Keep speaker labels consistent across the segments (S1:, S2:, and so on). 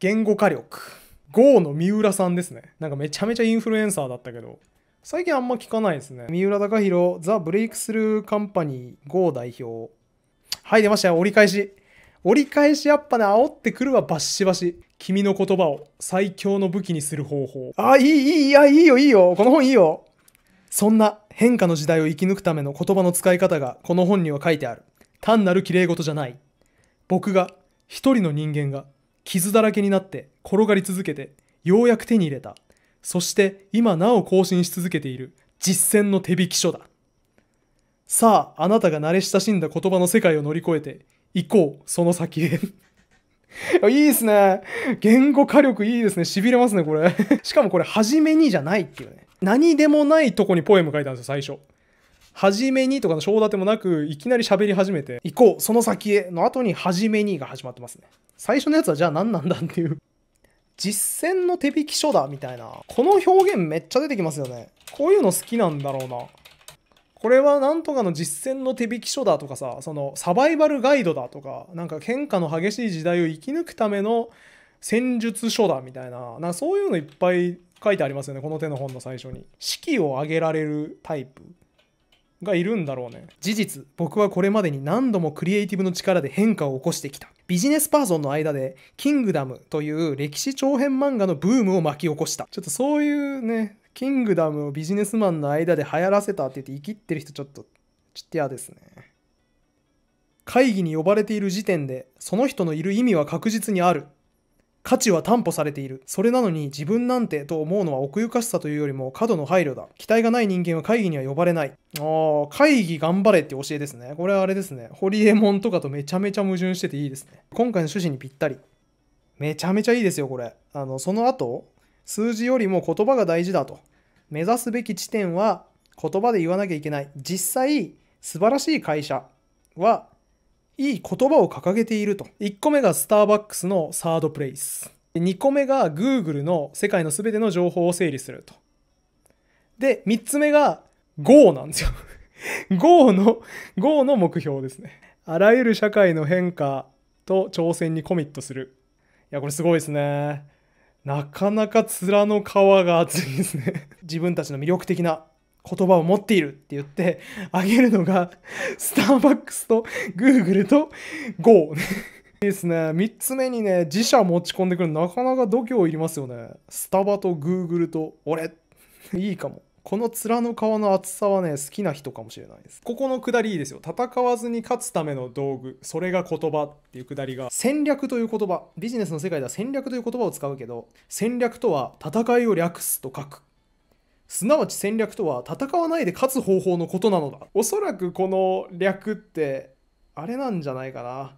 S1: 言語化力。GO の三浦さんですね。なんかめちゃめちゃインフルエンサーだったけど、最近あんま聞かないですね。三浦孝弘、ザ・ブレイクスルーカンパニー GO 代表。はい、出ましたよ。折り返し。折り返しやっぱね、煽ってくるはバッシバシ。君の言葉を最強の武器にする方法。あ、いい、いい、いや、いいよ、いいよ。この本いいよ。そんな変化の時代を生き抜くための言葉の使い方がこの本には書いてある。単なる綺麗事じゃない。僕が、一人の人間が、傷だらけになって転がり続けてようやく手に入れたそして今なお更新し続けている実践の手引き書ださああなたが慣れ親しんだ言葉の世界を乗り越えて行こうその先へ いいですね言語火力いいですねしびれますねこれ しかもこれ初めにじゃないっていうね何でもないとこにポエム書いたんですよ最初初めにとかの章立てもなく、いきなり喋り始めて、行こう、その先への後に初めにが始まってますね。最初のやつはじゃあ何なんだっていう。実践の手引き書だみたいな。この表現めっちゃ出てきますよね。こういうの好きなんだろうな。これはなんとかの実践の手引き書だとかさ、そのサバイバルガイドだとか、なんか喧嘩の激しい時代を生き抜くための戦術書だみたいな、なそういうのいっぱい書いてありますよね、この手の本の最初に。式を挙げられるタイプ。がいるんだろうね事実僕はこれまでに何度もクリエイティブの力で変化を起こしてきたビジネスパーソンの間で「キングダム」という歴史長編漫画のブームを巻き起こしたちょっとそういうねキングダムをビジネスマンの間で流行らせたって言って生きってる人ちょっとちょっと嫌ですね会議に呼ばれている時点でその人のいる意味は確実にある価値は担保されている。それなのに自分なんてと思うのは奥ゆかしさというよりも過度の配慮だ。期待がない人間は会議には呼ばれない。ああ、会議頑張れって教えですね。これはあれですね。ホリエモンとかとめちゃめちゃ矛盾してていいですね。今回の趣旨にぴったり。めちゃめちゃいいですよ、これ。あの、その後、数字よりも言葉が大事だと。目指すべき地点は言葉で言わなきゃいけない。実際、素晴らしい会社はいい言葉を掲げていると。1個目がスターバックスのサードプレイス。2個目が Google の世界の全ての情報を整理すると。で、3つ目が Go なんですよ。Go の、Go の目標ですね。あらゆる社会の変化と挑戦にコミットする。いや、これすごいですね。なかなか面の皮が厚いですね。自分たちの魅力的な言葉を持っているって言ってあげるのがスターバックスとグーグルと Go いいですね三つ目にね自社持ち込んでくるなかなか度胸いりますよねスタバとグーグルと俺いいかもこの面の皮の厚さはね好きな人かもしれないですここのくだりいいですよ戦わずに勝つための道具それが言葉っていうくだりが戦略という言葉ビジネスの世界では戦略という言葉を使うけど戦略とは戦いを略すと書くすなわち戦略とは戦わないで勝つ方法のことなのだおそらくこの略ってあれなんじゃないかな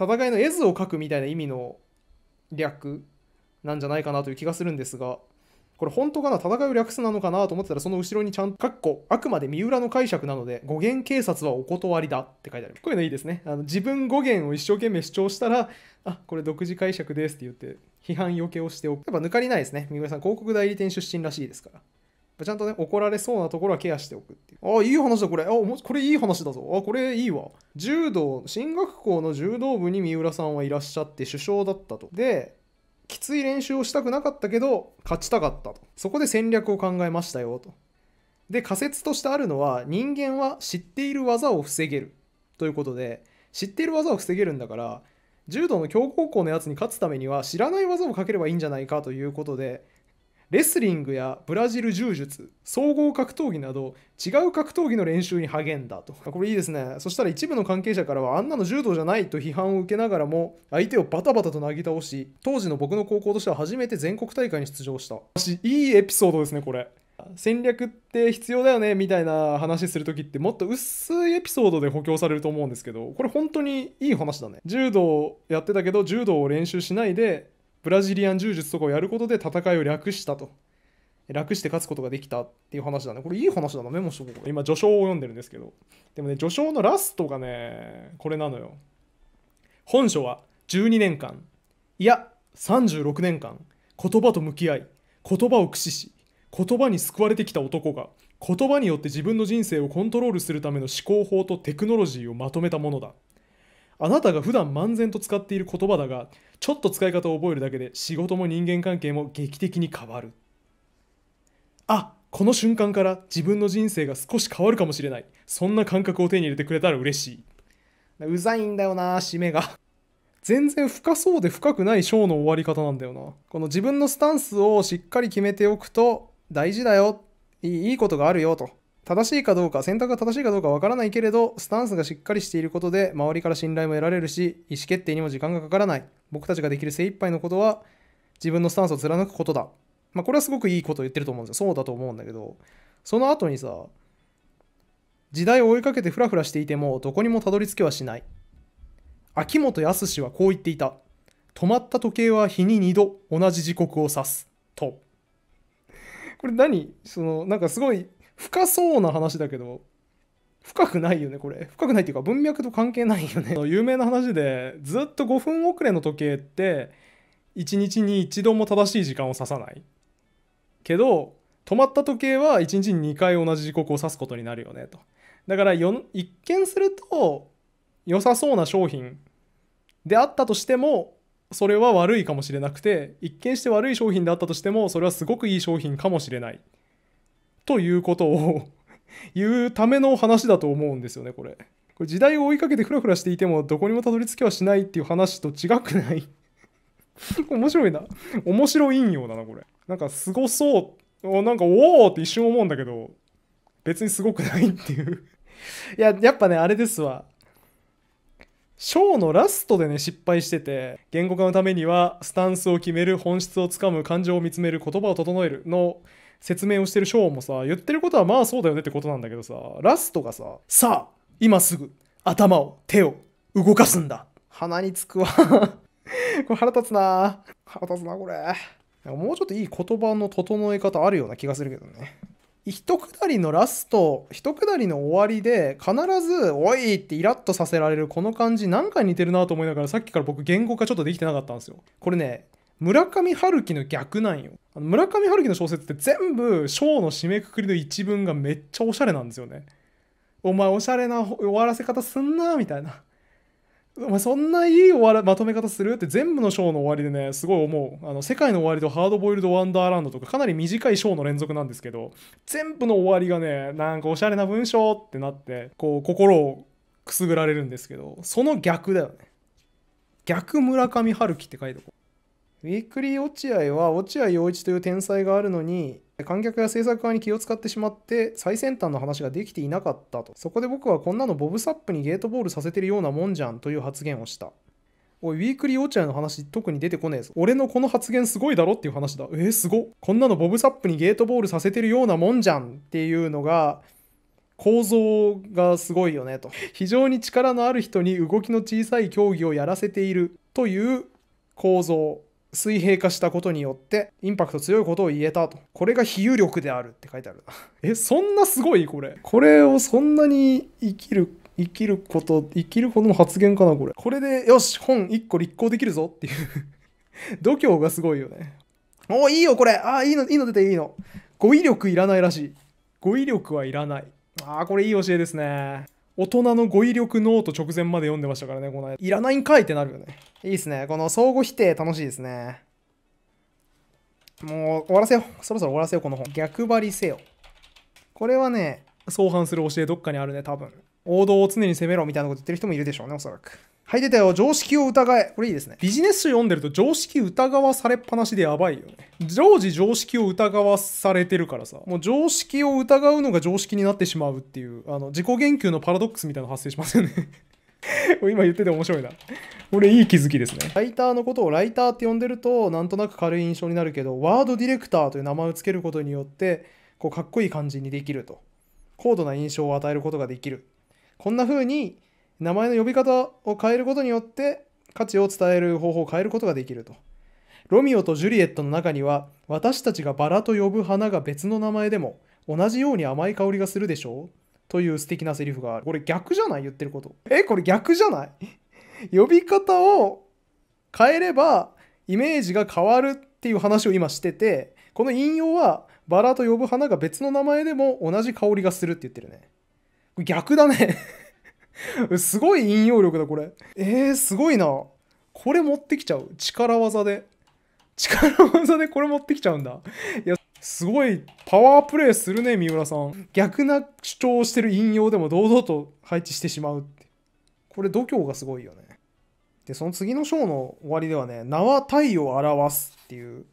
S1: 戦いの絵図を描くみたいな意味の略なんじゃないかなという気がするんですがこれ本当かな戦う略すなのかなと思ってたらその後ろにちゃんと、かっこ、あくまで三浦の解釈なので、語源警察はお断りだって書いてある。こういうのいいですね。あの自分語源を一生懸命主張したら、あ、これ独自解釈ですって言って、批判よけをしておく。やっぱ抜かりないですね。三浦さん、広告代理店出身らしいですから。ちゃんとね、怒られそうなところはケアしておくっていう。ああ、いい話だ、これ。ああ、これいい話だぞ。ああ、これいいわ。柔道、進学校の柔道部に三浦さんはいらっしゃって首相だったと。で、きつい練習をしたくなかったけど、勝ちたかったと。そこで戦略を考えましたよと。で、仮説としてあるのは、人間は知っている技を防げるということで、知っている技を防げるんだから、柔道の強豪校のやつに勝つためには知らない技をかければいいんじゃないかということでレスリングやブラジル柔術総合格闘技など違う格闘技の練習に励んだとこれいいですねそしたら一部の関係者からはあんなの柔道じゃないと批判を受けながらも相手をバタバタとなぎ倒し当時の僕の高校としては初めて全国大会に出場したいいエピソードですねこれ戦略って必要だよねみたいな話する時ってもっと薄いエピソードで補強されると思うんですけどこれ本当にいい話だね柔道やってたけど柔道を練習しないでブラジリアン柔術とかをやることで戦いを略したと楽して勝つことができたっていう話だねこれいい話だなメモしとこう今序章を読んでるんですけどでもね序章のラストがねこれなのよ本書は12年間いや36年間言葉と向き合い言葉を駆使し言葉に救われてきた男が言葉によって自分の人生をコントロールするための思考法とテクノロジーをまとめたものだあなたが普段漫然と使っている言葉だがちょっと使い方を覚えるだけで仕事も人間関係も劇的に変わるあこの瞬間から自分の人生が少し変わるかもしれないそんな感覚を手に入れてくれたら嬉しいうざいんだよな締めが全然深そうで深くないショーの終わり方なんだよなこの自分のスタンスをしっかり決めておくと大事だよいいことがあるよと正しいかどうか選択が正しいかどうかわからないけれどスタンスがしっかりしていることで周りから信頼も得られるし意思決定にも時間がかからない僕たちができる精一杯のことは自分のスタンスを貫くことだまあこれはすごくいいことを言ってると思うんですよそうだと思うんだけどその後にさ時代を追いかけてフラフラしていてもどこにもたどり着けはしない秋元康はこう言っていた止まった時計は日に2度同じ時刻を指すこれ何そのなんかすごい深そうな話だけど深くないよねこれ深くないっていうか文脈と関係ないよね 有名な話でずっと5分遅れの時計って1日に1度も正しい時間を指さないけど止まった時計は1日に2回同じ時刻を指すことになるよねとだから一見すると良さそうな商品であったとしてもそれは悪いかもしれなくて一見して悪い商品であったとしてもそれはすごくいい商品かもしれないということを 言うための話だと思うんですよねこれ。これ時代を追いかけてフラフラしていてもどこにもたどり着けはしないっていう話と違くない 面白いな面白い引用だなこれなんかすごそうなんかおおって一瞬思うんだけど別にすごくないっていういややっぱねあれですわショーのラストでね失敗してて言語化のためにはスタンスを決める本質をつかむ感情を見つめる言葉を整えるの説明をしてるショーもさ言ってることはまあそうだよねってことなんだけどさラストがさ「さあ今すぐ頭を手を動かすんだ」鼻につくわ これ腹立つな腹立つなこれもうちょっといい言葉の整え方あるような気がするけどね一くだりのラスト一くだりの終わりで必ず「おい!」ってイラッとさせられるこの感じなんか似てるなと思いながらさっきから僕言語化ちょっとできてなかったんですよこれね村上春樹の逆なんよ村上春樹の小説って全部章の締めくくりの一文がめっちゃおしゃれなんですよねお前おしゃれな終わらせ方すんなみたいなお前そんないい終わらまとめ方するって全部のショーの終わりでねすごい思うあの世界の終わりとハードボイルド・ワンダーランドとかかなり短いショーの連続なんですけど全部の終わりがねなんかおしゃれな文章ってなってこう心をくすぐられるんですけどその逆だよね逆村上春樹って書いておこうウィークリー落合は落合陽一という天才があるのに観客や制作側に気を使ってしまって最先端の話ができていなかったとそこで僕はこんなのボブサップにゲートボールさせてるようなもんじゃんという発言をしたおいウィークリーお茶の話特に出てこねえぞ俺のこの発言すごいだろっていう話だえー、すごこんなのボブサップにゲートボールさせてるようなもんじゃんっていうのが構造がすごいよねと非常に力のある人に動きの小さい競技をやらせているという構造水平化したことによってインパクト強いことを言えたとこれが比喩力であるって書いてある えそんなすごいこれこれをそんなに生きる生きること生きることの発言かなこれこれでよし本1個立候できるぞっていう 度胸がすごいよねおいいよこれあいいのいいの出ていいの語彙力いらないらしい語彙力はいらないああこれいい教えですね大人の語彙力ノート直前まで読んでましたからね、この間。いらないんかいってなるよね。いいっすね。この相互否定楽しいですね。もう終わらせよそろそろ終わらせよこの本。逆張りせよ。これはね、相反する教えどっかにあるね、多分。王道を常に攻めろみたいなこと言ってる人もいるでしょうね、おそらく。はい、出たよ。常識を疑え。これいいですね。ビジネス書読んでると常識疑わされっぱなしでやばいよね。常時常識を疑わされてるからさ、もう常識を疑うのが常識になってしまうっていう、あの、自己言及のパラドックスみたいなの発生しますよね 今言ってて面白いな。これいい気づきですね。ライターのことをライターって呼んでると、なんとなく軽い印象になるけど、ワードディレクターという名前を付けることによって、こう、かっこいい感じにできると。高度な印象を与えることができる。こんな風に、名前の呼び方を変えることによって価値を伝える方法を変えることができると。ロミオとジュリエットの中には私たちがバラと呼ぶ花が別の名前でも同じように甘い香りがするでしょうという素敵なセリフがある。これ逆じゃない言ってること。えこれ逆じゃない呼び方を変えればイメージが変わるっていう話を今しててこの引用はバラと呼ぶ花が別の名前でも同じ香りがするって言ってるね。これ逆だね すごい引用力だこれえー、すごいなこれ持ってきちゃう力技で力技で これ持ってきちゃうんだいやすごいパワープレイするね三浦さん逆な主張をしてる引用でも堂々と配置してしまうってこれ度胸がすごいよねでその次の章の終わりではね「名は体を表す」っていう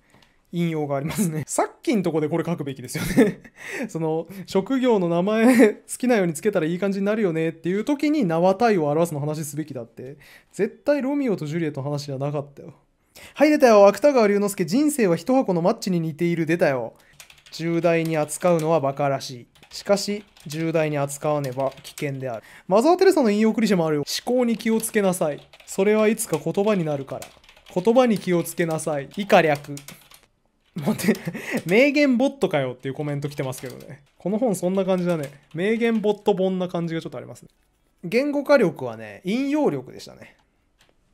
S1: 引用がありますね。さっきのとこでこれ書くべきですよね その、職業の名前 好きなようにつけたらいい感じになるよねっていう時に縄体を表すの話すべきだって。絶対ロミオとジュリエットの話じゃなかったよ。はい、出たよ。芥川龍之介、人生は一箱のマッチに似ている。出たよ。重大に扱うのは馬鹿らしい。しかし、重大に扱わねば危険である。マザー・テレサの引用クリシェもあるよ。思考に気をつけなさい。それはいつか言葉になるから。言葉に気をつけなさい。以下略。待って、名言ボットかよっていうコメント来てますけどね。この本そんな感じだね。名言ボット本な感じがちょっとあります、ね、言語化力はね、引用力でしたね。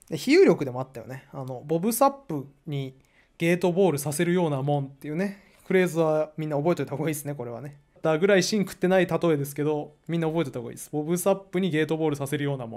S1: で比喩力でもあったよね。あの、ボブサップにゲートボールさせるようなもんっていうね、フレーズはみんな覚えておいた方がいいですね、これはね。だぐらい芯食ってない例えですけど、みんな覚えておいた方がいいです。ボブサップにゲートボールさせるようなもん。